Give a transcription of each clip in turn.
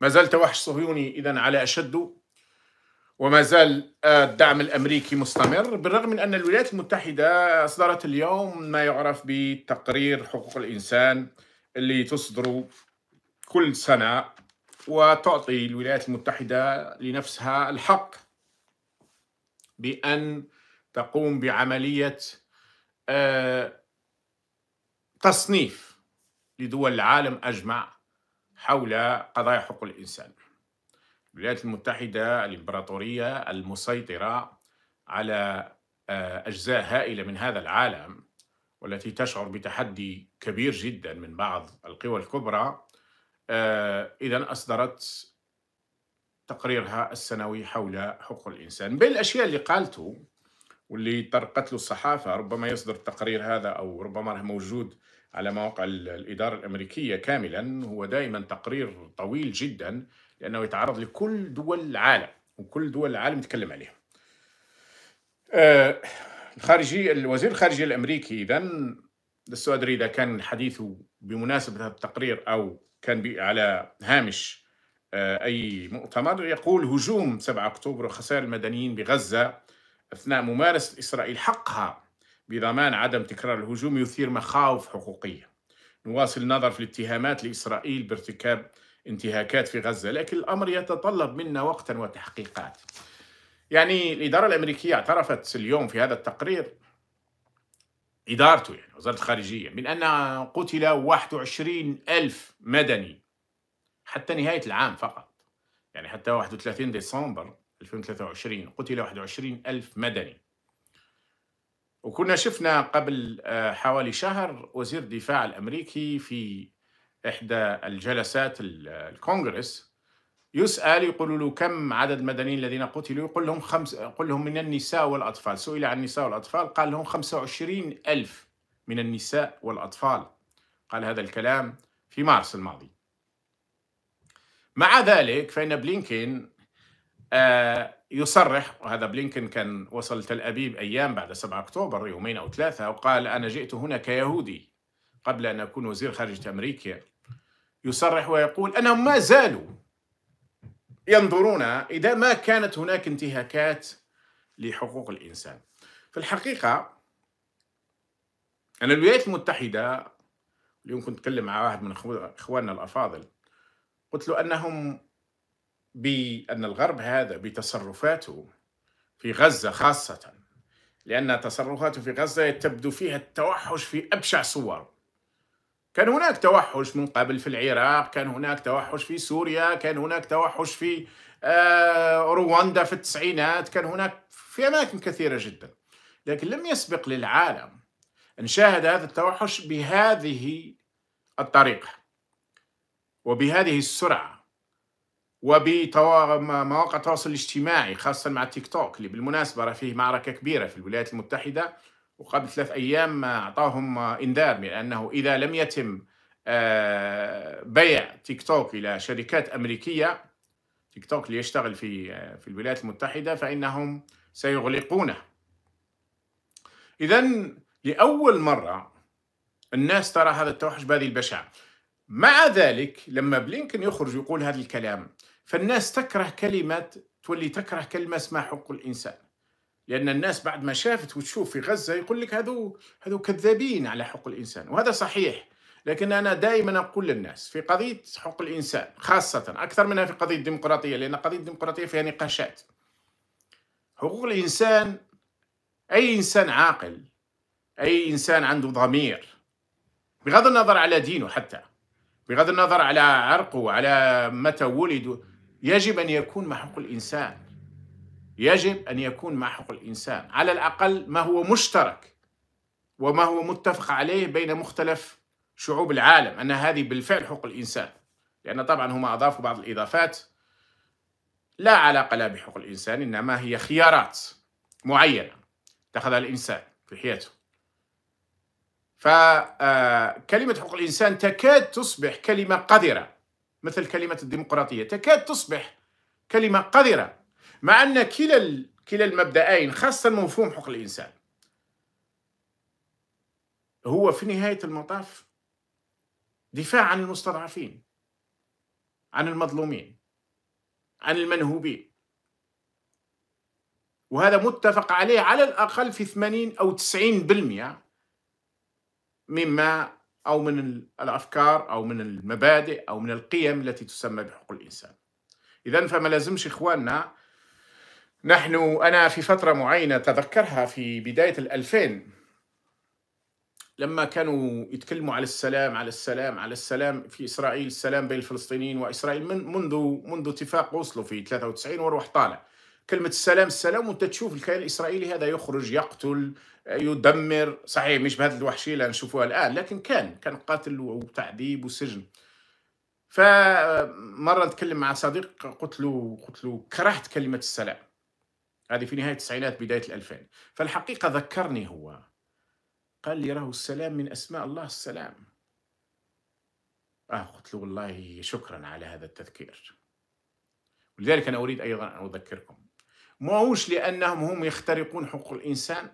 ما زلت وحش صهيوني إذا على أشده وما زال الدعم الأمريكي مستمر بالرغم من أن الولايات المتحدة أصدرت اليوم ما يعرف بتقرير حقوق الإنسان اللي تصدره كل سنة وتعطي الولايات المتحدة لنفسها الحق بأن تقوم بعملية آه، تصنيف لدول العالم أجمع حول قضايا حقوق الإنسان الولايات المتحدة الإمبراطورية المسيطرة على آه، أجزاء هائلة من هذا العالم والتي تشعر بتحدي كبير جدا من بعض القوى الكبرى آه، إذا أصدرت تقريرها السنوي حول حقوق الإنسان بين الأشياء اللي قالته واللي طرقت له الصحافة ربما يصدر التقرير هذا أو ربما راه موجود على مواقع الإدارة الأمريكية كاملا هو دائما تقرير طويل جدا لأنه يتعرض لكل دول العالم وكل دول العالم يتكلم عليها آه، الخارجي الوزير الخارجية الأمريكي إذا لست أدري إذا كان حديثه بمناسبة هذا التقرير أو كان على هامش آه، أي مؤتمر يقول هجوم 7 أكتوبر وخسائر المدنيين بغزة أثناء ممارسة إسرائيل حقها بضمان عدم تكرار الهجوم يثير مخاوف حقوقية نواصل النظر في الاتهامات لإسرائيل بارتكاب انتهاكات في غزة لكن الأمر يتطلب منا وقتا وتحقيقات يعني الإدارة الأمريكية اعترفت اليوم في هذا التقرير إدارته يعني وزارة الخارجية من أن قتل 21 ألف مدني حتى نهاية العام فقط يعني حتى 31 ديسمبر 2023 قتل 21 ألف مدني وكنا شفنا قبل آه، حوالي شهر وزير الدفاع الامريكي في احدى الجلسات آه، الكونغرس يسال يقول له كم عدد المدنيين الذين قتلوا يقول لهم خمس قل لهم من النساء والاطفال سئل عن النساء والاطفال قال لهم 25 الف من النساء والاطفال قال هذا الكلام في مارس الماضي مع ذلك فان بلينكين آه يصرح وهذا بلينكن كان وصل تل أبيب أيام بعد 7 أكتوبر يومين أو ثلاثة وقال أنا جئت هنا كيهودي قبل أن أكون وزير خارجية أمريكا يصرح ويقول أنهم ما زالوا ينظرون إذا ما كانت هناك انتهاكات لحقوق الإنسان في الحقيقة أن الولايات المتحدة اليوم كنت أتكلم مع واحد من إخواننا الأفاضل قلت له أنهم بأن الغرب هذا بتصرفاته في غزة خاصة لأن تصرفاته في غزة تبدو فيها التوحش في أبشع صور كان هناك توحش من قبل في العراق كان هناك توحش في سوريا كان هناك توحش في آه، رواندا في التسعينات كان هناك في أماكن كثيرة جدا لكن لم يسبق للعالم أن شاهد هذا التوحش بهذه الطريقة وبهذه السرعة وبمواقع التواصل الاجتماعي خاصة مع التيك توك اللي بالمناسبة فيه معركة كبيرة في الولايات المتحدة وقبل ثلاث أيام أعطاهم إنذار من أنه إذا لم يتم آه، بيع تيك توك إلى شركات أمريكية تيك توك ليشتغل في آه، في الولايات المتحدة فإنهم سيغلقونه إذا لأول مرة الناس ترى هذا التوحش بهذه البشاعة مع ذلك لما بلينكن يخرج يقول هذا الكلام فالناس تكره كلمة تولي تكره كلمة اسمها حقوق الإنسان لأن الناس بعد ما شافت وتشوف في غزة يقول لك هذو هذو كذابين على حقوق الإنسان وهذا صحيح لكن أنا دائما أقول للناس في قضية حقوق الإنسان خاصة أكثر منها في قضية الديمقراطية لأن قضية الديمقراطية فيها نقاشات حقوق الإنسان أي إنسان عاقل أي إنسان عنده ضمير بغض النظر على دينه حتى بغض النظر على عرقه على متى ولد يجب أن يكون ما حق الإنسان يجب أن يكون ما حق الإنسان على الأقل ما هو مشترك وما هو متفق عليه بين مختلف شعوب العالم أن هذه بالفعل حقوق الإنسان لأن طبعا هما أضافوا بعض الإضافات لا علاقة لها بحقوق الإنسان إنما هي خيارات معينة اتخذها الإنسان في حياته فكلمة آه، حقوق الإنسان تكاد تصبح كلمة قذرة مثل كلمة الديمقراطية تكاد تصبح كلمة قذرة مع أن كلا كلا المبدأين خاصة مفهوم حقوق الإنسان هو في نهاية المطاف دفاع عن المستضعفين عن المظلومين عن المنهوبين وهذا متفق عليه على الأقل في 80 أو 90% مما أو من الأفكار أو من المبادئ أو من القيم التي تسمى بحقوق الإنسان إذا فما لازمش إخواننا نحن أنا في فترة معينة تذكرها في بداية الألفين لما كانوا يتكلموا على السلام على السلام على السلام في إسرائيل السلام بين الفلسطينيين وإسرائيل من منذ منذ اتفاق أوسلو في 93 وروح طالع كلمه السلام السلام وانت تشوف الكيان الاسرائيلي هذا يخرج يقتل يدمر صحيح مش بهذه الوحشيه اللي نشوفوها الان لكن كان كان قاتل وتعذيب وسجن فمره نتكلم مع صديق قلت له قلت له كرهت كلمه السلام هذه في نهايه التسعينات بدايه الألفين فالحقيقه ذكرني هو قال لي راهو السلام من اسماء الله السلام اه قلت له والله شكرا على هذا التذكير ولذلك انا اريد ايضا ان اذكركم ماهوش لأنهم هم يخترقون حقوق الإنسان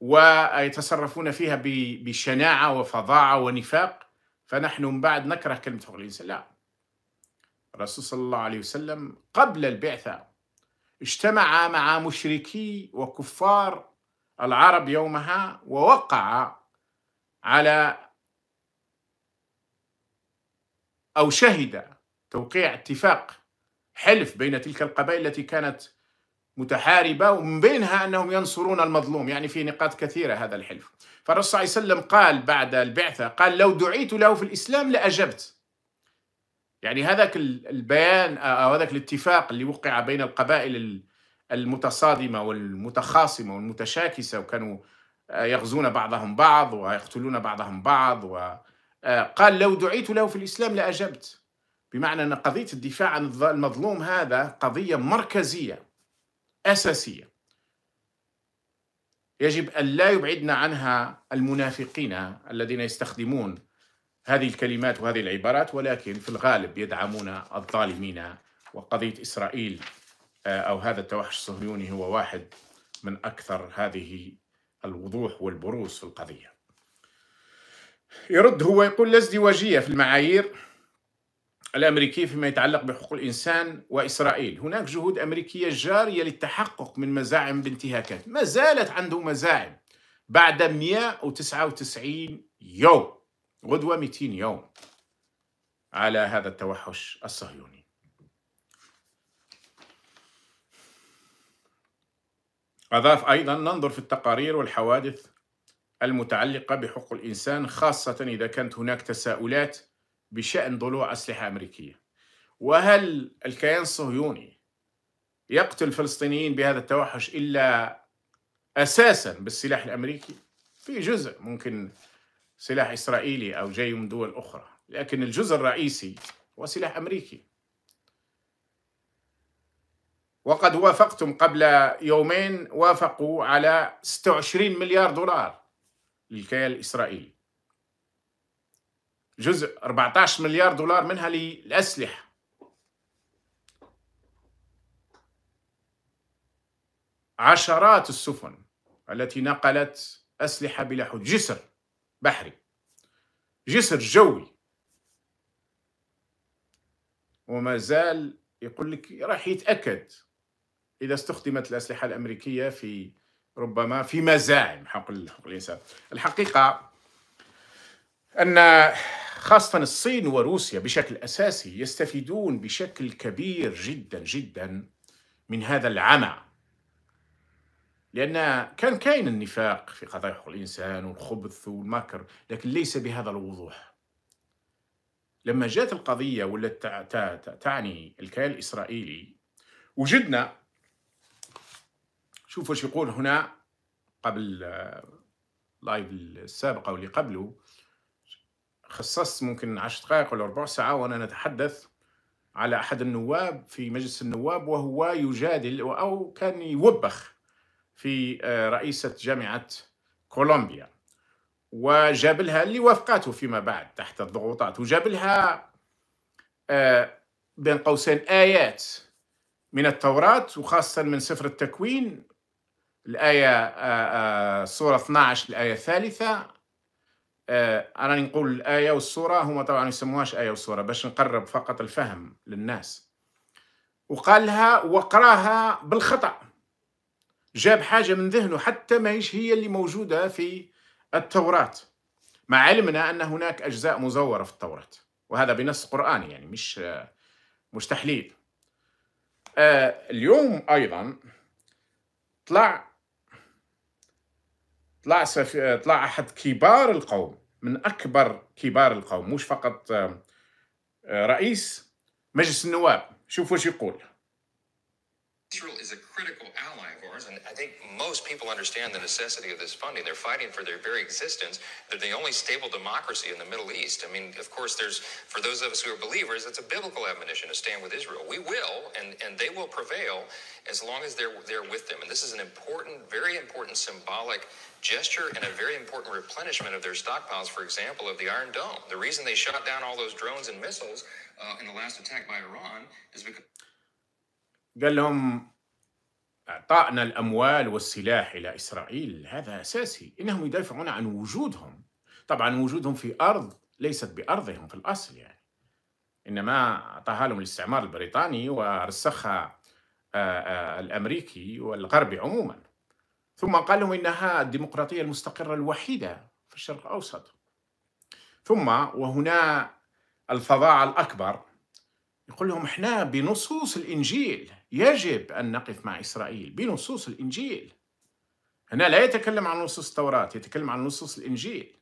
ويتصرفون فيها بشناعة وفظاعة ونفاق فنحن من بعد نكره كلمة حقوق الإنسان لا الرسول صلى الله عليه وسلم قبل البعثة اجتمع مع مشركي وكفار العرب يومها ووقع على أو شهد توقيع اتفاق حلف بين تلك القبائل التي كانت متحاربة ومن بينها أنهم ينصرون المظلوم يعني في نقاط كثيرة هذا الحلف فالرسول صلى الله عليه وسلم قال بعد البعثة قال لو دعيت له في الإسلام لأجبت يعني هذاك البيان أو آه، آه، هذاك الاتفاق اللي وقع بين القبائل المتصادمة والمتخاصمة والمتشاكسة وكانوا آه، يغزون بعضهم بعض ويقتلون بعضهم بعض و قال لو دعيت له في الإسلام لأجبت بمعنى أن قضية الدفاع عن المظلوم هذا قضية مركزية أساسية يجب أن لا يبعدنا عنها المنافقين الذين يستخدمون هذه الكلمات وهذه العبارات ولكن في الغالب يدعمون الظالمين وقضية إسرائيل آه، أو هذا التوحش الصهيوني هو واحد من أكثر هذه الوضوح والبروز في القضية يرد هو يقول لا ازدواجية في المعايير الامريكي فيما يتعلق بحقوق الانسان واسرائيل، هناك جهود امريكيه جاريه للتحقق من مزاعم بانتهاكات، ما زالت عنده مزاعم بعد 199 يوم، غدوه 200 يوم على هذا التوحش الصهيوني. أضاف أيضا ننظر في التقارير والحوادث المتعلقة بحقوق الإنسان خاصة إذا كانت هناك تساؤلات بشأن ضلوع أسلحة أمريكية وهل الكيان الصهيوني يقتل الفلسطينيين بهذا التوحش إلا أساسا بالسلاح الأمريكي في جزء ممكن سلاح إسرائيلي أو جاي من دول أخرى لكن الجزء الرئيسي هو سلاح أمريكي وقد وافقتم قبل يومين وافقوا على 26 مليار دولار للكيان الإسرائيلي جزء 14 مليار دولار منها للأسلحة عشرات السفن التي نقلت أسلحة بلا حدود جسر بحري جسر جوي وما زال يقول لك راح يتأكد إذا استخدمت الأسلحة الأمريكية في ربما في مزاعم حق الإنسان الحقيقة أن خاصة الصين وروسيا بشكل أساسي يستفيدون بشكل كبير جدا جدا من هذا العمى لأن كان كاين النفاق في قضايا حقوق الإنسان والخبث والمكر لكن ليس بهذا الوضوح لما جاءت القضية ولات تعني الكيان الإسرائيلي وجدنا شوف واش يقول هنا قبل لايف آه، السابقة واللي قبله خصصت ممكن 10 دقائق ولا ربع ساعة وأنا نتحدث على أحد النواب في مجلس النواب وهو يجادل أو كان يوبخ في آه، رئيسة جامعة كولومبيا وجابلها اللي وافقته فيما بعد تحت الضغوطات وجابلها آه، بين قوسين آيات من التوراة وخاصة من سفر التكوين الآية آه، سورة 12 الآية الثالثة آه، أنا نقول الآية والسورة هما طبعا يسموهاش آية والسورة باش نقرب فقط الفهم للناس وقالها وقراها بالخطأ جاب حاجة من ذهنه حتى ماهيش هي اللي موجودة في التوراة مع علمنا أن هناك أجزاء مزورة في التوراة وهذا بنص قرآني يعني مش مش تحليل آه، اليوم أيضا طلع طلع سف... طلع أحد كبار القوم من اكبر كبار القوم مش فقط آه، رئيس مجلس النواب شوفوا شو يقول Israel is a critical ally of ours, and I think most people understand the necessity of this funding. They're fighting for their very existence. They're the only stable democracy in the Middle East. I mean, of course, there's for those of us who are believers, it's a biblical admonition to stand with Israel. We will, and, and they will prevail as long as they're they're with them. And this is an important, very important symbolic gesture and a very important replenishment of their stockpiles. For example, of the Iron Dome. The reason they shot down all those drones and missiles uh, in the last attack by Iran is because. قال لهم اعطائنا الاموال والسلاح الى اسرائيل هذا اساسي انهم يدافعون عن وجودهم طبعا وجودهم في ارض ليست بارضهم في الاصل يعني انما اعطاها لهم الاستعمار البريطاني ورسخها آه، آه، الامريكي والغربي عموما ثم قال لهم انها الديمقراطيه المستقره الوحيده في الشرق الاوسط ثم وهنا الفظاعه الاكبر يقول لهم احنا بنصوص الانجيل يجب أن نقف مع إسرائيل بنصوص الإنجيل هنا لا يتكلم عن نصوص التوراة يتكلم عن نصوص الإنجيل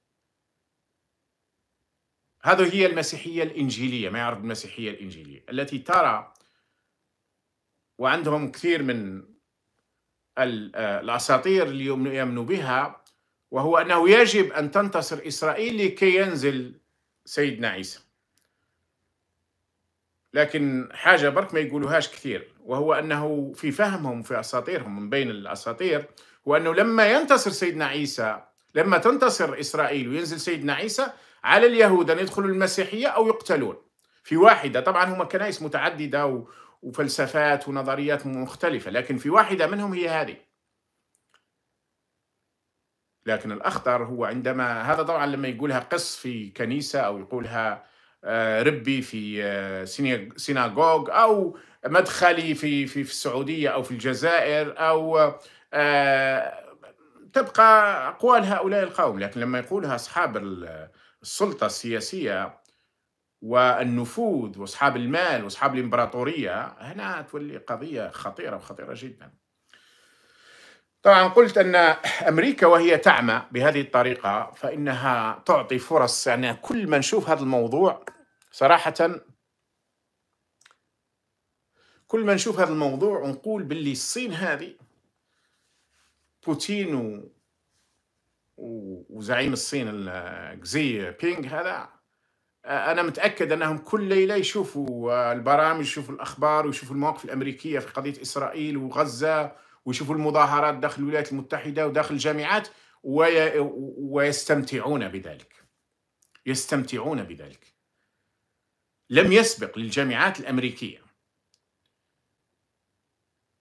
هذه هي المسيحية الإنجيلية ما يعرف المسيحية الإنجيلية التي ترى وعندهم كثير من آه، الأساطير اللي يمنوا بها وهو أنه يجب أن تنتصر إسرائيل لكي ينزل سيدنا عيسى لكن حاجة برك ما يقولوهاش كثير وهو أنه في فهمهم في أساطيرهم من بين الأساطير هو أنه لما ينتصر سيدنا عيسى لما تنتصر إسرائيل وينزل سيدنا عيسى على اليهود أن يدخلوا المسيحية أو يقتلون في واحدة طبعا هم كنائس متعددة وفلسفات ونظريات مختلفة لكن في واحدة منهم هي هذه لكن الأخطر هو عندما هذا طبعا لما يقولها قص في كنيسة أو يقولها آه، ربي في آه، سيناغوغ او مدخلي في في في السعوديه او في الجزائر او آه، تبقى اقوال هؤلاء القوم لكن لما يقولها اصحاب السلطه السياسيه والنفوذ واصحاب المال واصحاب الامبراطوريه هنا تولي قضيه خطيره وخطيره جدا طبعا قلت ان امريكا وهي تعمى بهذه الطريقه فانها تعطي فرص يعني كل ما نشوف هذا الموضوع صراحه كل ما نشوف هذا الموضوع ونقول باللي الصين هذه بوتين و... وزعيم الصين زي بينغ هذا انا متاكد انهم كل ليله يشوفوا البرامج يشوفوا الاخبار ويشوفوا المواقف الامريكيه في قضيه اسرائيل وغزه ويشوفوا المظاهرات داخل الولايات المتحدة وداخل الجامعات ويستمتعون بذلك يستمتعون بذلك لم يسبق للجامعات الأمريكية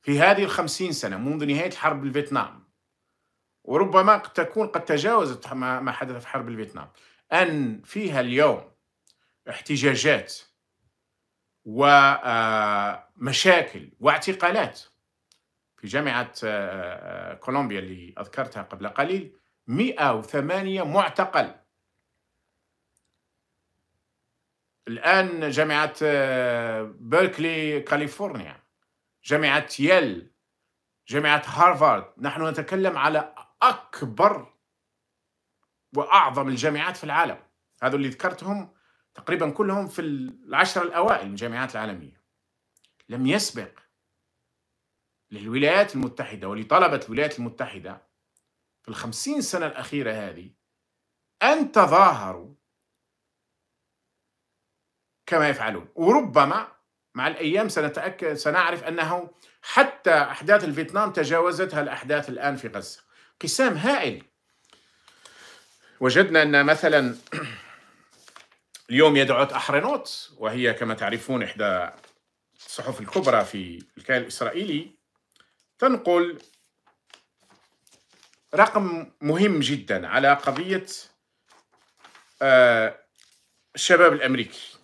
في هذه الخمسين سنة منذ نهاية حرب الفيتنام وربما قد تكون قد تجاوزت ما حدث في حرب الفيتنام أن فيها اليوم احتجاجات ومشاكل آه، واعتقالات في جامعة آه، آه، آه، كولومبيا اللي أذكرتها قبل قليل 108 معتقل الآن جامعة بيركلي كاليفورنيا جامعة ييل جامعة هارفارد نحن نتكلم على أكبر وأعظم الجامعات في العالم هذا اللي ذكرتهم تقريبا كلهم في العشرة الأوائل من الجامعات العالمية لم يسبق للولايات المتحدة ولطلبة الولايات المتحدة في الخمسين سنة الأخيرة هذه أن تظاهروا كما يفعلون وربما مع الأيام سنتأكد سنعرف أنه حتى أحداث الفيتنام تجاوزتها الأحداث الآن في غزة قسام هائل وجدنا أن مثلا اليوم يدعوت أحرنوت وهي كما تعرفون إحدى الصحف الكبرى في الكيان الإسرائيلي تنقل رقم مهم جدا على قضية آه، الشباب الأمريكي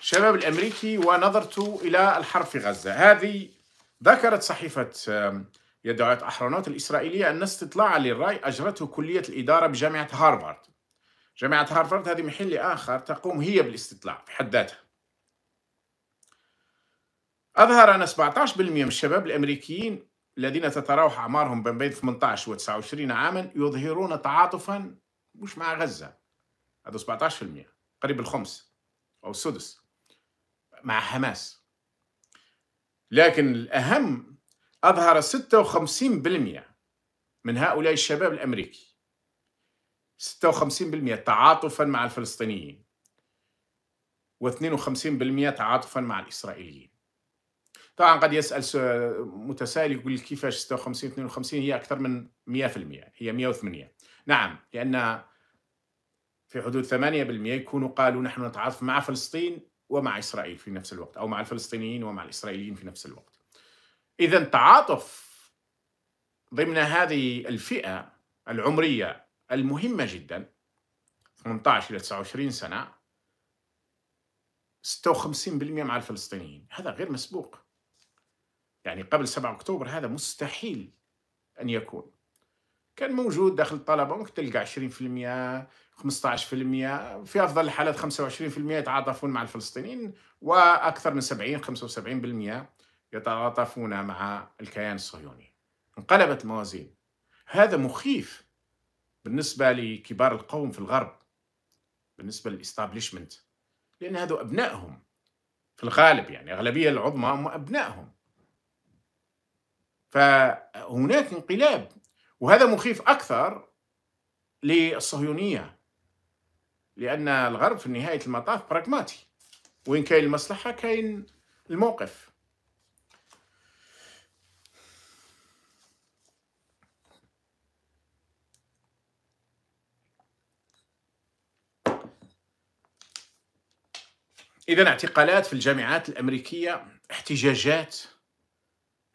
الشباب الأمريكي ونظرت إلى الحرب في غزة هذه ذكرت صحيفة آه، يدعوة أحرانوت الإسرائيلية أن استطلاعا للرأي أجرته كلية الإدارة بجامعة هارفارد جامعة هارفارد هذه محل آخر تقوم هي بالاستطلاع في حد ذاتها أظهر أن 17% من الشباب الأمريكيين الذين تتراوح أعمارهم بين 18 و 29 عاما يظهرون تعاطفا مش مع غزة هذا 17% قريب الخمس أو السدس مع حماس لكن الأهم أظهر 56% من هؤلاء الشباب الأمريكي 56% تعاطفا مع الفلسطينيين و52% تعاطفا مع الإسرائيليين طبعا قد يسال متسائل يقول كيفاش 56 52 هي اكثر من 100% هي 108 نعم لان في حدود 8% يكونوا قالوا نحن نتعاطف مع فلسطين ومع اسرائيل في نفس الوقت او مع الفلسطينيين ومع الاسرائيليين في نفس الوقت اذا التعاطف ضمن هذه الفئه العمريه المهمه جدا 18 الى 29 سنه 56% مع الفلسطينيين هذا غير مسبوق يعني قبل 7 أكتوبر هذا مستحيل أن يكون كان موجود داخل الطلبة ممكن تلقى 20% 15% في أفضل الحالات 25% يتعاطفون مع الفلسطينيين وأكثر من 70 75% يتعاطفون مع الكيان الصهيوني انقلبت الموازين هذا مخيف بالنسبة لكبار القوم في الغرب بالنسبة للاستابليشمنت لأن هذو أبنائهم في الغالب يعني أغلبية العظمى هم أبنائهم فهناك انقلاب وهذا مخيف أكثر للصهيونية لأن الغرب في نهاية المطاف براغماتي وان كاين المصلحة كاين الموقف إذا اعتقالات في الجامعات الأمريكية احتجاجات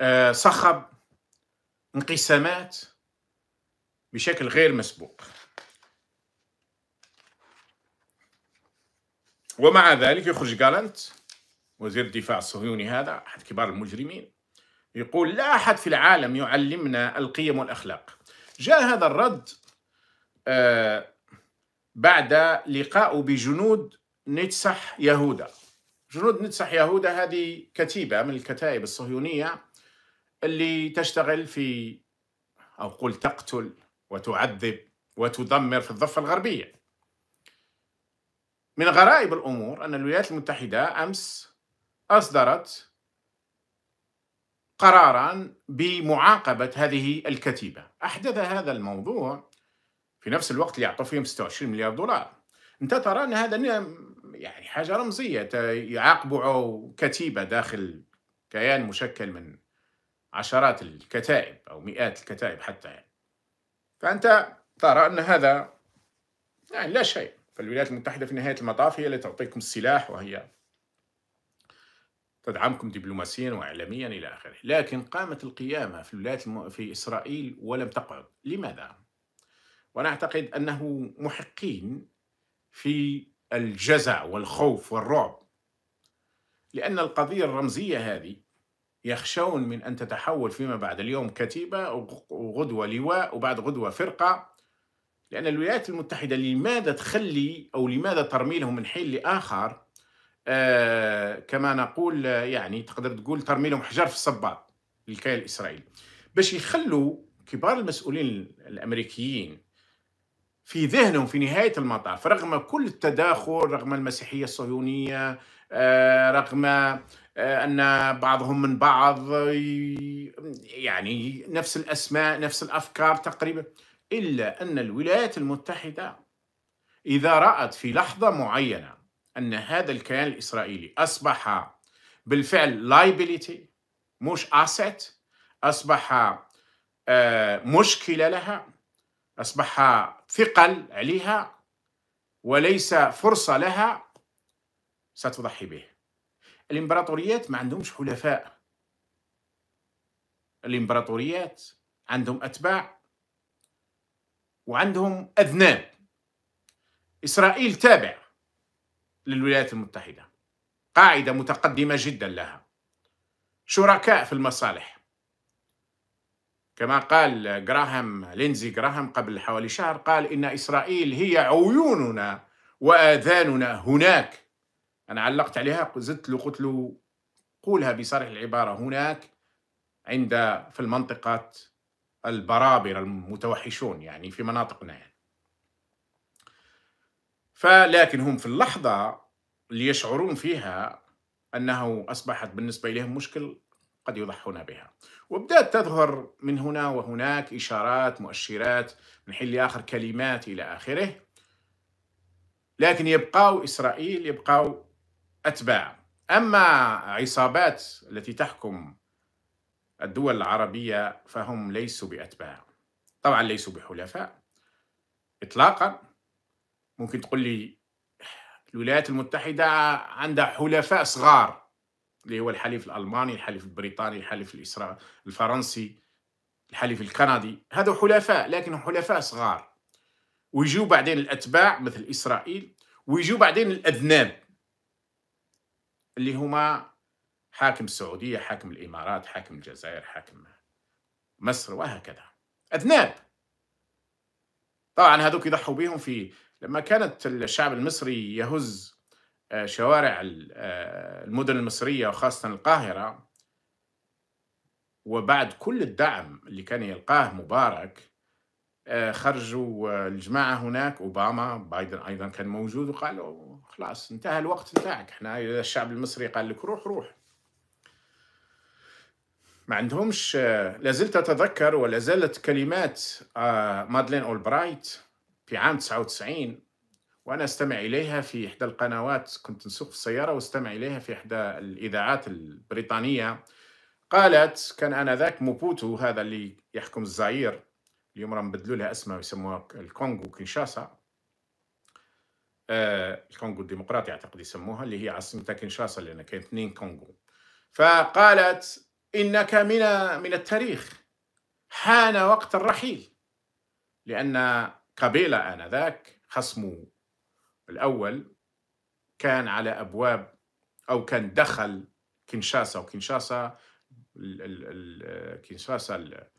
آه، صخب انقسامات بشكل غير مسبوق ومع ذلك يخرج جالنت وزير الدفاع الصهيوني هذا أحد كبار المجرمين يقول لا أحد في العالم يعلمنا القيم والأخلاق جاء هذا الرد آه، بعد لقاء بجنود نتسح يهودا جنود نتسح يهودا هذه كتيبة من الكتائب الصهيونية اللي تشتغل في أو قل تقتل وتعذب وتدمر في الضفة الغربية من غرائب الأمور أن الولايات المتحدة أمس أصدرت قرارا بمعاقبة هذه الكتيبة أحدث هذا الموضوع في نفس الوقت اللي يعطوا فيهم 26 مليار دولار أنت ترى أن هذا يعني حاجة رمزية يعاقبوا كتيبة داخل كيان مشكل من عشرات الكتائب أو مئات الكتائب حتى يعني فأنت ترى أن هذا يعني لا شيء فالولايات المتحدة في نهاية المطاف هي اللي تعطيكم السلاح وهي تدعمكم دبلوماسيا وإعلاميا إلى آخره لكن قامت القيامة في الولايات الم... في إسرائيل ولم تقعد لماذا؟ وأنا أعتقد أنه محقين في الجزع والخوف والرعب لأن القضية الرمزية هذه يخشون من أن تتحول فيما بعد اليوم كتيبة وغدوة لواء وبعد غدوة فرقة لأن الولايات المتحدة لماذا تخلي أو لماذا ترمي لهم من حين لآخر آه كما نقول آه، يعني تقدر تقول ترمي لهم حجر في الصباط للكيان الإسرائيلي باش يخلوا كبار المسؤولين الأمريكيين في ذهنهم في نهاية المطاف رغم كل التداخل رغم المسيحية الصهيونية آه رغم آه، ان بعضهم من بعض آه، يعني نفس الاسماء نفس الافكار تقريبا الا ان الولايات المتحده اذا رات في لحظه معينه ان هذا الكيان الاسرائيلي اصبح بالفعل لايبيليتي مش اسيت اصبح آه، مشكله لها اصبح ثقل عليها وليس فرصه لها ستضحي به الامبراطوريات ما عندهمش حلفاء الامبراطوريات عندهم أتباع وعندهم أذناب إسرائيل تابع للولايات المتحدة قاعدة متقدمة جدا لها شركاء في المصالح كما قال جراهام لينزي جراهام قبل حوالي شهر قال إن إسرائيل هي عيوننا وآذاننا هناك انا علقت عليها زدت له قلت له قولها بصريح العباره هناك عند في المنطقه البرابر المتوحشون يعني في مناطقنا يعني فلكن هم في اللحظه اللي يشعرون فيها انه اصبحت بالنسبه لهم مشكل قد يضحون بها وبدأت تظهر من هنا وهناك إشارات مؤشرات من حين لآخر كلمات إلى آخره لكن يبقاو إسرائيل يبقاو أتباع أما عصابات التي تحكم الدول العربية فهم ليسوا بأتباع طبعا ليسوا بحلفاء إطلاقا ممكن تقول لي الولايات المتحدة عندها حلفاء صغار اللي هو الحليف الألماني الحليف البريطاني الحليف الفرنسي الحليف الكندي هذا حلفاء لكنهم حلفاء صغار ويجوا بعدين الأتباع مثل إسرائيل ويجوا بعدين الأذناب اللي هما حاكم السعودية حاكم الإمارات حاكم الجزائر حاكم مصر وهكذا أذناب طبعا هذوك يضحوا بهم في لما كانت الشعب المصري يهز آه، شوارع آه، المدن المصرية وخاصة القاهرة وبعد كل الدعم اللي كان يلقاه مبارك آه، خرجوا الجماعة هناك أوباما بايدن أيضا كان موجود وقالوا خلاص انتهى الوقت نتاعك احنا الشعب المصري قال لك روح روح ما عندهمش لازلت اتذكر ولا زالت كلمات آه، مادلين اولبرايت في عام 99 وانا استمع اليها في احدى القنوات كنت نسوق في السياره واستمع اليها في احدى الاذاعات البريطانيه قالت كان انذاك موبوتو هذا اللي يحكم الزاير اليوم راهم بدلوا لها اسمها ويسموها الكونغو كينشاسا آه، الكونغو الديمقراطي اعتقد يسموها اللي هي عاصمتها كينشاسا لان كاين اثنين كونغو فقالت انك من من التاريخ حان وقت الرحيل لان كابيلا انذاك خصمه الاول كان على ابواب او كان دخل كينشاسا وكينشاسا كينشاسا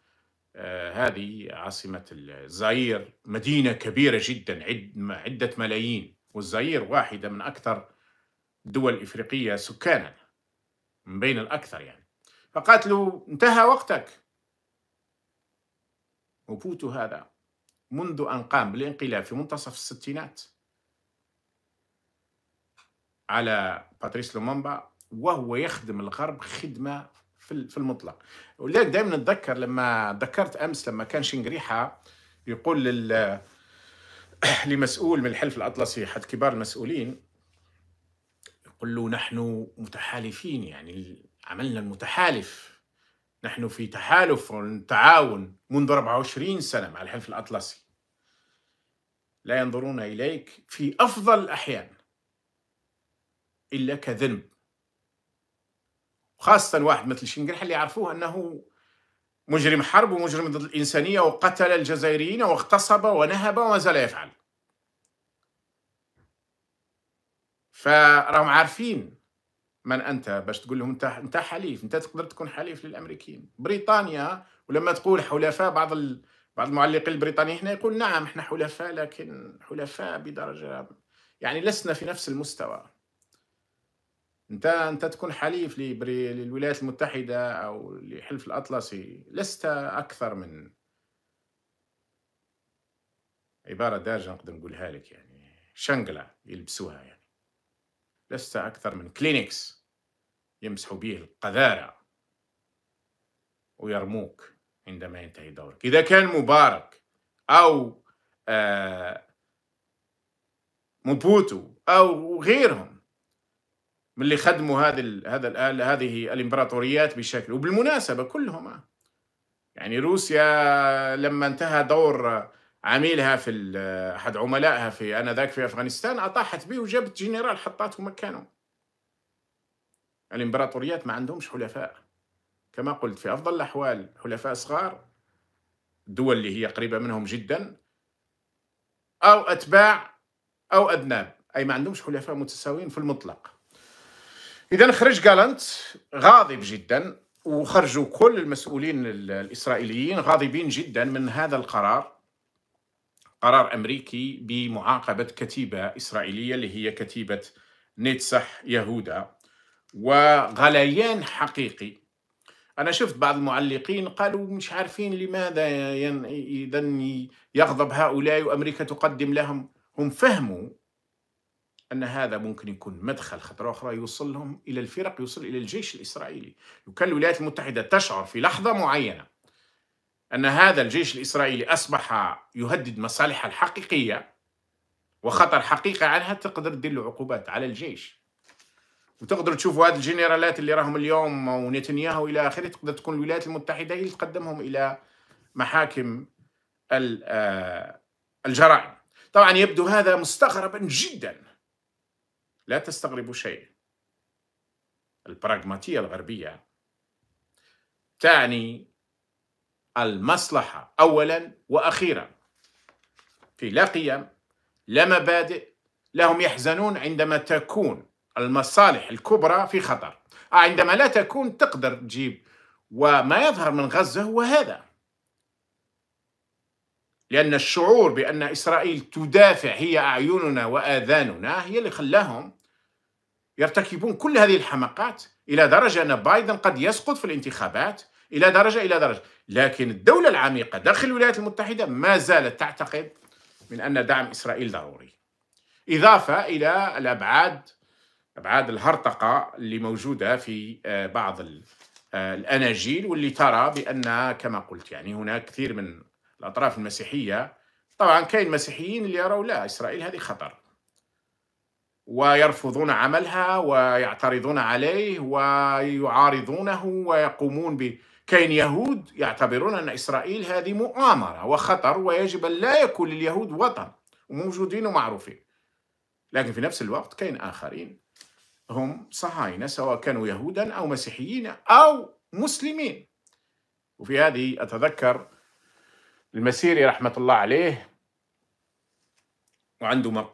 آه، هذه عاصمة الزاير مدينة كبيرة جدا عدة ملايين والزاير واحدة من أكثر دول إفريقية سكانا من بين الأكثر يعني فقالت له انتهى وقتك وبوتو هذا منذ أن قام بالانقلاب في منتصف الستينات على باتريس لومومبا وهو يخدم الغرب خدمة في المطلق ولذلك دائما نتذكر لما ذكرت أمس لما كان شنقريحة يقول لل لمسؤول من الحلف الأطلسي أحد كبار المسؤولين يقول له نحن متحالفين يعني عملنا المتحالف نحن في تحالف تعاون منذ 24 سنة مع الحلف الأطلسي لا ينظرون إليك في أفضل الأحيان إلا كذنب خاصة واحد مثل شنقر اللي يعرفوه أنه مجرم حرب ومجرم ضد الإنسانية وقتل الجزائريين واغتصب ونهب وما زال يفعل فراهم عارفين من أنت باش تقول لهم أنت حليف أنت تقدر تكون حليف للأمريكيين بريطانيا ولما تقول حلفاء بعض ال... بعض المعلقين البريطانيين هنا يقول نعم احنا حلفاء لكن حلفاء بدرجة يعني لسنا في نفس المستوى انت انت تكون حليف للولايات المتحده او لحلف الاطلسي لست اكثر من عباره دارجه نقدر نقولها لك يعني شنقله يلبسوها يعني لست اكثر من كلينكس يمسحوا به القذاره ويرموك عندما ينتهي دورك اذا كان مبارك او آه موبوتو او غيرهم من اللي خدموا هذه هذا آه، هذه الامبراطوريات بشكل وبالمناسبه كلهم يعني روسيا لما انتهى دور عميلها في احد عملائها في انذاك في افغانستان اطاحت به وجابت جنرال حطاته مكانه الامبراطوريات ما عندهمش حلفاء كما قلت في افضل الاحوال حلفاء صغار الدول اللي هي قريبه منهم جدا او اتباع او اذناب اي ما عندهمش حلفاء متساويين في المطلق اذا خرج جالانت غاضب جدا وخرجوا كل المسؤولين الاسرائيليين غاضبين جدا من هذا القرار قرار امريكي بمعاقبه كتيبه اسرائيليه اللي هي كتيبه نيتسح يهودا وغليان حقيقي انا شفت بعض المعلقين قالوا مش عارفين لماذا اذا يغضب هؤلاء وامريكا تقدم لهم هم فهموا أن هذا ممكن يكون مدخل خطرة أخرى يوصلهم إلى الفرق يوصل إلى الجيش الإسرائيلي لو كان الولايات المتحدة تشعر في لحظة معينة أن هذا الجيش الإسرائيلي أصبح يهدد مصالحها الحقيقية وخطر حقيقي عنها تقدر تدير له عقوبات على الجيش وتقدر تشوفوا هاد الجنرالات اللي راهم اليوم ونتنياهو إلى آخره تقدر تكون الولايات المتحدة هي اللي تقدمهم إلى محاكم آه، الجرائم طبعا يبدو هذا مستغربا جدا لا تستغرب شيء البراغماتية الغربية تعني المصلحة أولا وأخيرا في لا قيم لا مبادئ لهم يحزنون عندما تكون المصالح الكبرى في خطر عندما لا تكون تقدر تجيب وما يظهر من غزة هو هذا لأن الشعور بأن إسرائيل تدافع هي أعيننا وآذاننا هي اللي خلاهم يرتكبون كل هذه الحماقات إلى درجة أن بايدن قد يسقط في الانتخابات إلى درجة إلى درجة لكن الدولة العميقة داخل الولايات المتحدة ما زالت تعتقد من أن دعم إسرائيل ضروري إضافة إلى الأبعاد أبعاد الهرطقة اللي موجودة في آه، بعض آه، الأناجيل واللي ترى بأن كما قلت يعني هناك كثير من الأطراف المسيحية طبعا كاين مسيحيين اللي يروا لا إسرائيل هذه خطر ويرفضون عملها ويعترضون عليه ويعارضونه ويقومون ب كاين يهود يعتبرون ان اسرائيل هذه مؤامره وخطر ويجب ان لا يكون لليهود وطن وموجودين ومعروفين لكن في نفس الوقت كاين اخرين هم صهاينه سواء كانوا يهودا او مسيحيين او مسلمين وفي هذه اتذكر المسيري رحمه الله عليه وعنده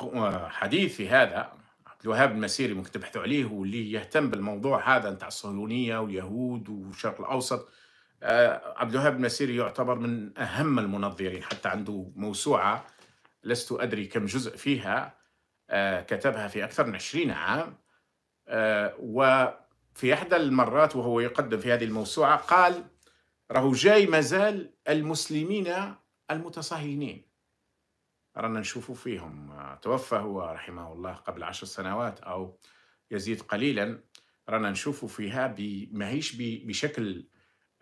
حديث في هذا الوهاب المسيري ممكن تبحثوا عليه واللي يهتم بالموضوع هذا نتاع الصهيونيه واليهود والشرق الاوسط آه عبد الوهاب المسيري يعتبر من اهم المنظرين حتى عنده موسوعه لست ادري كم جزء فيها آه كتبها في اكثر من 20 عام آه وفي احدى المرات وهو يقدم في هذه الموسوعه قال راهو جاي مازال المسلمين المتصهينين رانا نشوفوا فيهم توفى هو رحمه الله قبل عشر سنوات أو يزيد قليلا رانا نشوفوا فيها ماهيش بشكل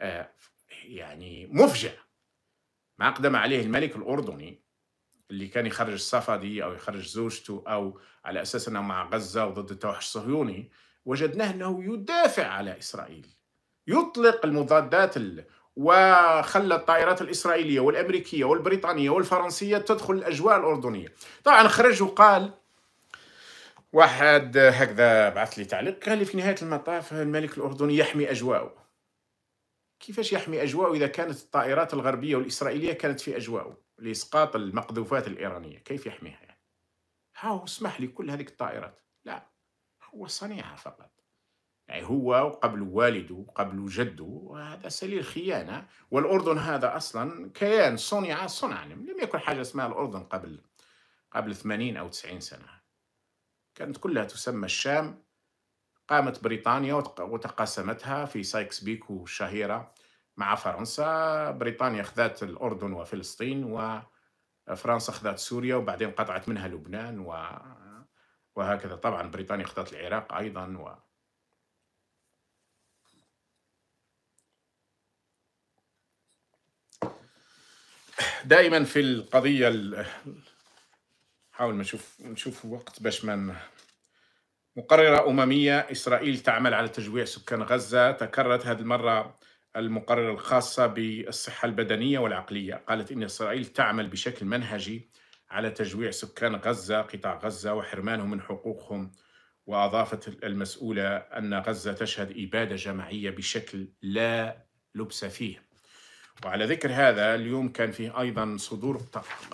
آه، يعني مفجع ما أقدم عليه الملك الأردني اللي كان يخرج الصفدي أو يخرج زوجته أو على أساس أنه مع غزة وضد التوحش الصهيوني وجدناه أنه يدافع على إسرائيل يطلق المضادات وخلى الطائرات الإسرائيلية والأمريكية والبريطانية والفرنسية تدخل الأجواء الأردنية طبعا خرج وقال واحد هكذا بعث لي تعليق قال لي في نهاية المطاف الملك الأردني يحمي أجواءه كيفاش يحمي أجواءه إذا كانت الطائرات الغربية والإسرائيلية كانت في أجواءه لإسقاط المقذوفات الإيرانية كيف يحميها يعني؟ هو اسمح لي كل هذه الطائرات لا هو صنيعها فقط يعني هو وقبل والده وقبل جده هذا سليل خيانة والأردن هذا أصلا كيان صنع صنعا لم يكن حاجة اسمها الأردن قبل قبل 80 أو 90 سنة كانت كلها تسمى الشام قامت بريطانيا وتقاسمتها في سايكس بيكو الشهيرة مع فرنسا بريطانيا أخذت الأردن وفلسطين وفرنسا أخذت سوريا وبعدين قطعت منها لبنان و... وهكذا طبعا بريطانيا أخذت العراق أيضا و... دائما في القضيه ما نشوف نشوف وقت باش ما مقررة أممية إسرائيل تعمل على تجويع سكان غزة تكررت هذه المرة المقررة الخاصة بالصحة البدنية والعقلية قالت إن إسرائيل تعمل بشكل منهجي على تجويع سكان غزة قطاع غزة وحرمانهم من حقوقهم وأضافت المسؤولة أن غزة تشهد إبادة جماعية بشكل لا لبس فيه وعلى ذكر هذا اليوم كان فيه أيضا صدور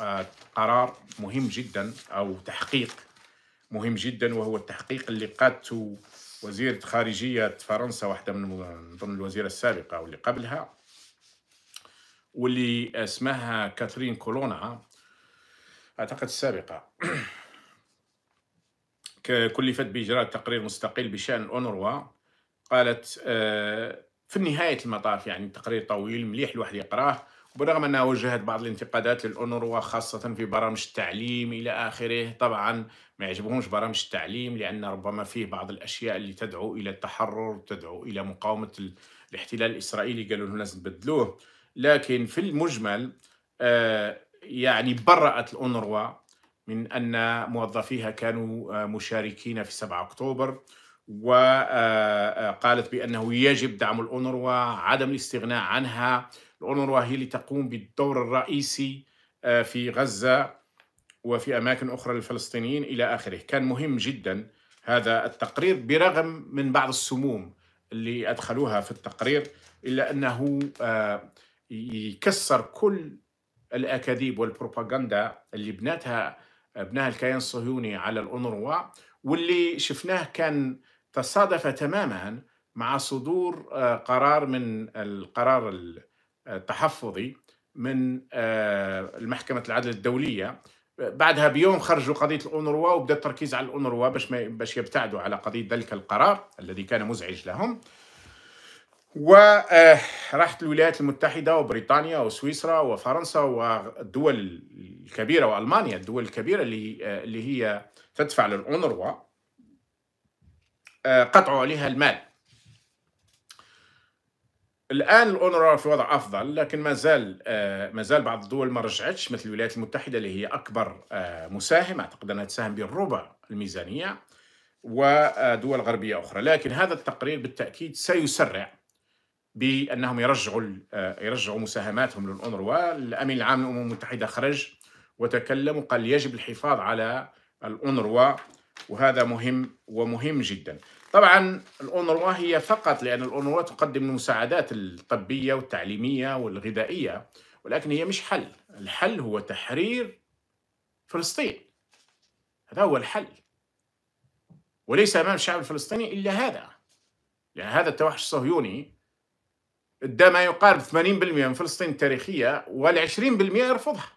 آه، قرار مهم جدا أو تحقيق مهم جدا وهو التحقيق اللي قادته وزيرة خارجية فرنسا واحدة من ضمن الوزيرة السابقة واللي قبلها واللي اسمها كاترين كولونا أعتقد السابقة كلفت بإجراء تقرير مستقل بشأن أونروا قالت آه، في نهاية المطاف يعني تقرير طويل مليح الواحد يقراه وبرغم أنها وجهت بعض الانتقادات للأونروا وخاصة في برامج التعليم إلى آخره طبعا ما يعجبهمش برامج التعليم لأن ربما فيه بعض الأشياء اللي تدعو إلى التحرر تدعو إلى مقاومة الاحتلال الإسرائيلي قالوا لهم لازم تبدلوه لكن في المجمل آه يعني برأت الأونروا من أن موظفيها كانوا آه، مشاركين في 7 أكتوبر وقالت آه، آه، بأنه يجب دعم الأونروا عدم الاستغناء عنها الأونروا هي اللي تقوم بالدور الرئيسي آه، في غزة وفي أماكن أخرى للفلسطينيين إلى آخره كان مهم جدا هذا التقرير برغم من بعض السموم اللي أدخلوها في التقرير إلا أنه يكسر كل الأكاذيب والبروباغندا اللي بناتها بناها الكيان الصهيوني على الأونروا واللي شفناه كان تصادف تماما مع صدور آه، قرار من القرار آه، التحفظي من آه، المحكمة العدل الدولية بعدها بيوم خرجوا قضية الأونروا وبدأ التركيز على الأونروا باش باش يبتعدوا على قضية ذلك القرار الذي كان مزعج لهم وراحت الولايات المتحدة وبريطانيا وسويسرا وفرنسا والدول الكبيرة وألمانيا الدول الكبيرة اللي اللي هي تدفع للأونروا آه، قطعوا عليها المال الان الاونرا في وضع افضل لكن ما زال آه، ما زال بعض الدول ما رجعتش مثل الولايات المتحده اللي هي اكبر آه، مساهم اعتقد انها تساهم بالربع الميزانيه ودول غربيه اخرى لكن هذا التقرير بالتاكيد سيسرع بانهم يرجعوا يرجعوا مساهماتهم للاونروا الامين العام للامم المتحده خرج وتكلم وقال يجب الحفاظ على الأونروا وهذا مهم ومهم جدا طبعا الأونروا هي فقط لأن الأونروا تقدم المساعدات الطبية والتعليمية والغذائية ولكن هي مش حل الحل هو تحرير فلسطين هذا هو الحل وليس أمام الشعب الفلسطيني إلا هذا لأن هذا التوحش الصهيوني ادى ما يقارب 80% من فلسطين التاريخية وال20% يرفضها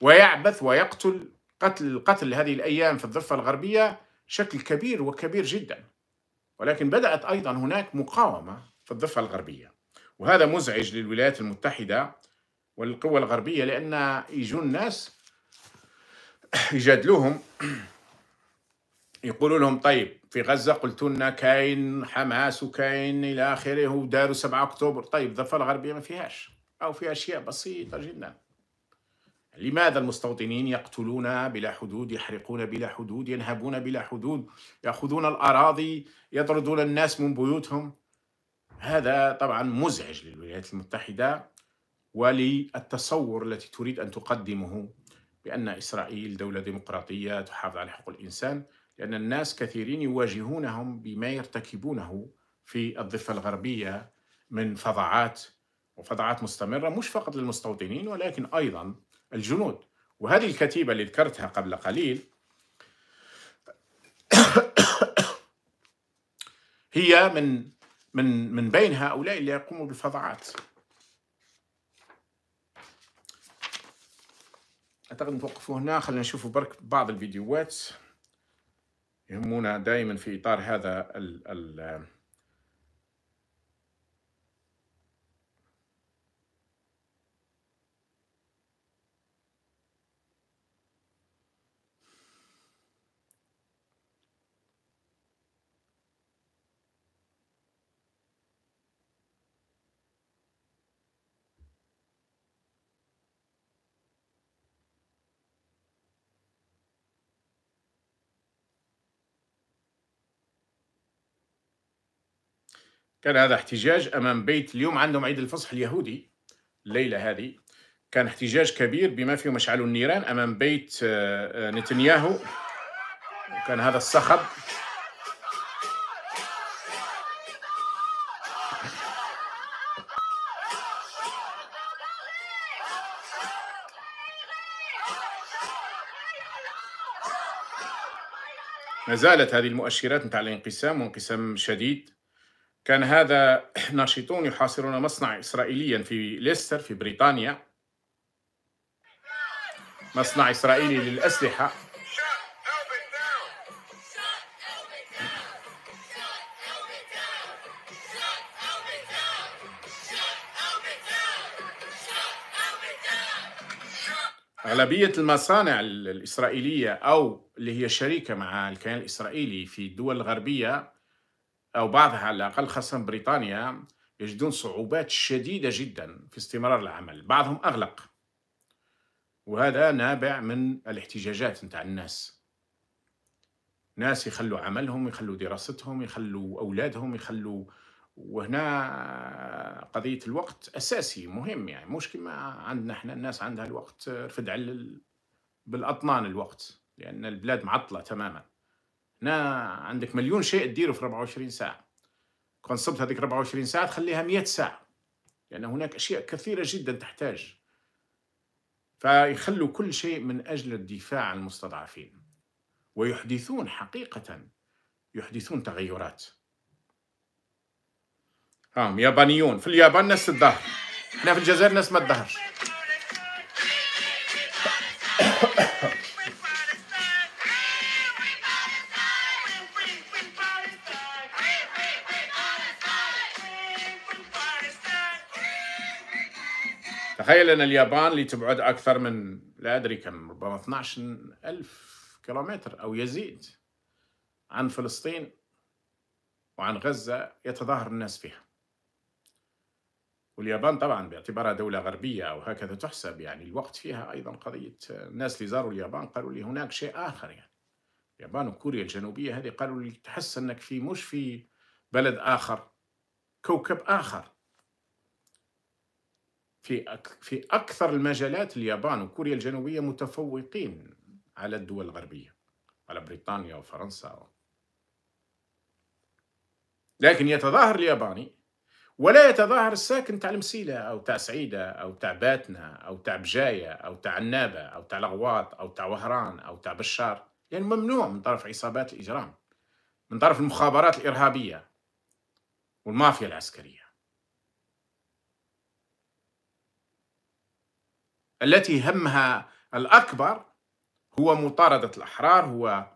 ويعبث ويقتل قتل القتل هذه الأيام في الضفة الغربية بشكل كبير وكبير جدا ولكن بدأت أيضا هناك مقاومة في الضفة الغربية وهذا مزعج للولايات المتحدة والقوى الغربية لأن يجون الناس يجادلوهم يقولوا لهم طيب في غزة قلت لنا كاين حماس وكاين إلى آخره وداروا 7 أكتوبر طيب الضفة الغربية ما فيهاش أو فيها أشياء بسيطة جدا لماذا المستوطنين يقتلون بلا حدود يحرقون بلا حدود ينهبون بلا حدود يأخذون الأراضي يطردون الناس من بيوتهم هذا طبعا مزعج للولايات المتحدة وللتصور التي تريد أن تقدمه بأن إسرائيل دولة ديمقراطية تحافظ على حقوق الإنسان لأن الناس كثيرين يواجهونهم بما يرتكبونه في الضفة الغربية من فظاعات وفظاعات مستمرة مش فقط للمستوطنين ولكن أيضا الجنود وهذه الكتيبة اللي ذكرتها قبل قليل هي من من من بين هؤلاء اللي يقوموا بالفظاعات اعتقد نتوقفوا هنا خلينا نشوفوا برك بعض الفيديوهات يهمونا دائما في اطار هذا ال ال كان هذا احتجاج امام بيت اليوم عندهم عيد الفصح اليهودي الليله هذه كان احتجاج كبير بما فيه مشعل النيران امام بيت آه، آه، نتنياهو وكان هذا الصخب ما زالت هذه المؤشرات نتاع الانقسام وانقسام شديد كان هذا ناشطون يحاصرون مصنع إسرائيليا في ليستر في بريطانيا مصنع إسرائيلي للأسلحة أغلبية المصانع الإسرائيلية أو اللي هي شريكة مع الكيان الإسرائيلي في الدول الغربية أو بعضها على الأقل خاصة بريطانيا يجدون صعوبات شديدة جدا في استمرار العمل بعضهم أغلق وهذا نابع من الاحتجاجات نتاع الناس ناس يخلوا عملهم يخلوا دراستهم يخلوا أولادهم يخلوا وهنا قضية الوقت أساسي مهم يعني مش كما عندنا احنا الناس عندها الوقت رفد على بالأطنان الوقت لأن البلاد معطلة تماماً هنا عندك مليون شيء تديره في 24 ساعة كونسبت هذيك 24 ساعة تخليها 100 ساعة لأن يعني هناك أشياء كثيرة جدا تحتاج فيخلوا كل شيء من أجل الدفاع عن المستضعفين ويحدثون حقيقة يحدثون تغيرات هم يابانيون في اليابان ناس الظهر احنا في الجزائر ناس ما تظهرش تخيل ان اليابان اللي تبعد اكثر من لا ادري كم ربما 12000 الف كيلومتر او يزيد عن فلسطين وعن غزه يتظاهر الناس فيها واليابان طبعا باعتبارها دولة غربية أو هكذا تحسب يعني الوقت فيها أيضا قضية الناس اللي زاروا اليابان قالوا لي هناك شيء آخر يعني اليابان وكوريا الجنوبية هذه قالوا لي تحس أنك في مش في بلد آخر كوكب آخر في في اكثر المجالات اليابان وكوريا الجنوبيه متفوقين على الدول الغربيه على بريطانيا وفرنسا لكن يتظاهر الياباني ولا يتظاهر الساكن تاع المسيلة أو تاع سعيدة أو تاع باتنا أو تاع بجاية أو تاع عنابة أو تاع لغواط أو تاع وهران أو تاع بشار لأنه يعني ممنوع من طرف عصابات الإجرام من طرف المخابرات الإرهابية والمافيا العسكرية التي همها الأكبر هو مطاردة الأحرار هو